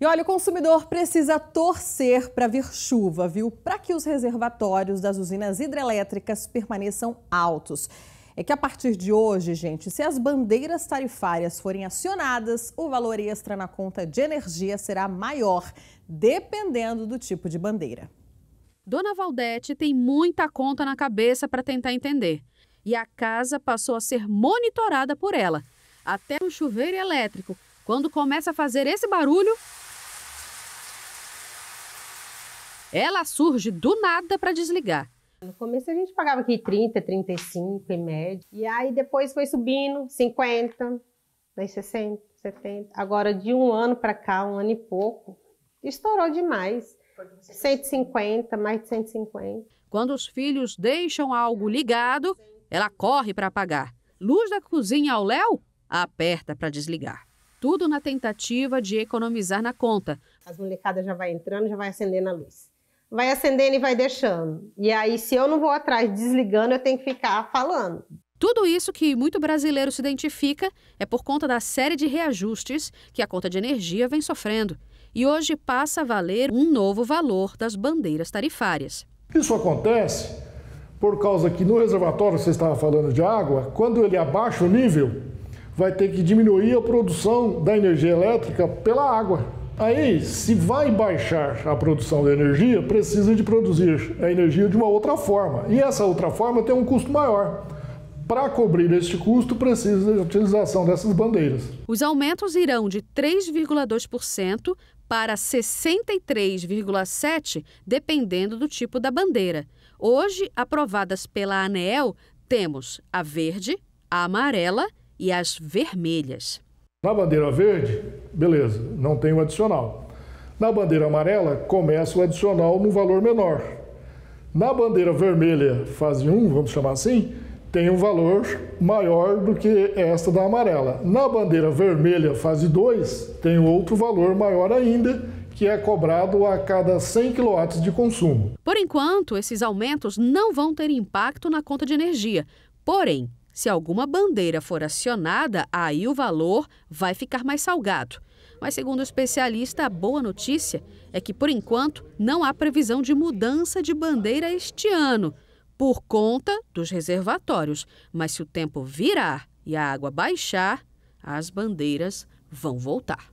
E olha, o consumidor precisa torcer para vir chuva, viu? Para que os reservatórios das usinas hidrelétricas permaneçam altos. É que a partir de hoje, gente, se as bandeiras tarifárias forem acionadas, o valor extra na conta de energia será maior, dependendo do tipo de bandeira. Dona Valdete tem muita conta na cabeça para tentar entender. E a casa passou a ser monitorada por ela. Até o chuveiro elétrico, quando começa a fazer esse barulho, ela surge do nada para desligar. No começo a gente pagava aqui 30, 35 em média. E aí depois foi subindo 50, daí 60, 70. Agora de um ano para cá, um ano e pouco, estourou demais. 150, mais de 150. Quando os filhos deixam algo ligado, ela corre para apagar. Luz da cozinha ao léu, aperta para desligar. Tudo na tentativa de economizar na conta. As molecadas já vai entrando, já vai acendendo a luz vai acendendo e vai deixando. E aí, se eu não vou atrás desligando, eu tenho que ficar falando. Tudo isso que muito brasileiro se identifica é por conta da série de reajustes que a conta de energia vem sofrendo. E hoje passa a valer um novo valor das bandeiras tarifárias. Isso acontece por causa que no reservatório que você estava falando de água, quando ele abaixa é o nível, vai ter que diminuir a produção da energia elétrica pela água. Aí, é. se vai baixar a produção de energia, precisa de produzir a energia de uma outra forma. E essa outra forma tem um custo maior. Para cobrir este custo, precisa da utilização dessas bandeiras. Os aumentos irão de 3,2% para 63,7%, dependendo do tipo da bandeira. Hoje, aprovadas pela ANEEL, temos a verde, a amarela e as vermelhas. Na bandeira verde, beleza, não tem o adicional. Na bandeira amarela, começa o adicional no valor menor. Na bandeira vermelha, fase 1, vamos chamar assim, tem um valor maior do que esta da amarela. Na bandeira vermelha, fase 2, tem outro valor maior ainda, que é cobrado a cada 100 kW de consumo. Por enquanto, esses aumentos não vão ter impacto na conta de energia. Porém, se alguma bandeira for acionada, aí o valor vai ficar mais salgado. Mas, segundo o especialista, a boa notícia é que, por enquanto, não há previsão de mudança de bandeira este ano, por conta dos reservatórios. Mas se o tempo virar e a água baixar, as bandeiras vão voltar.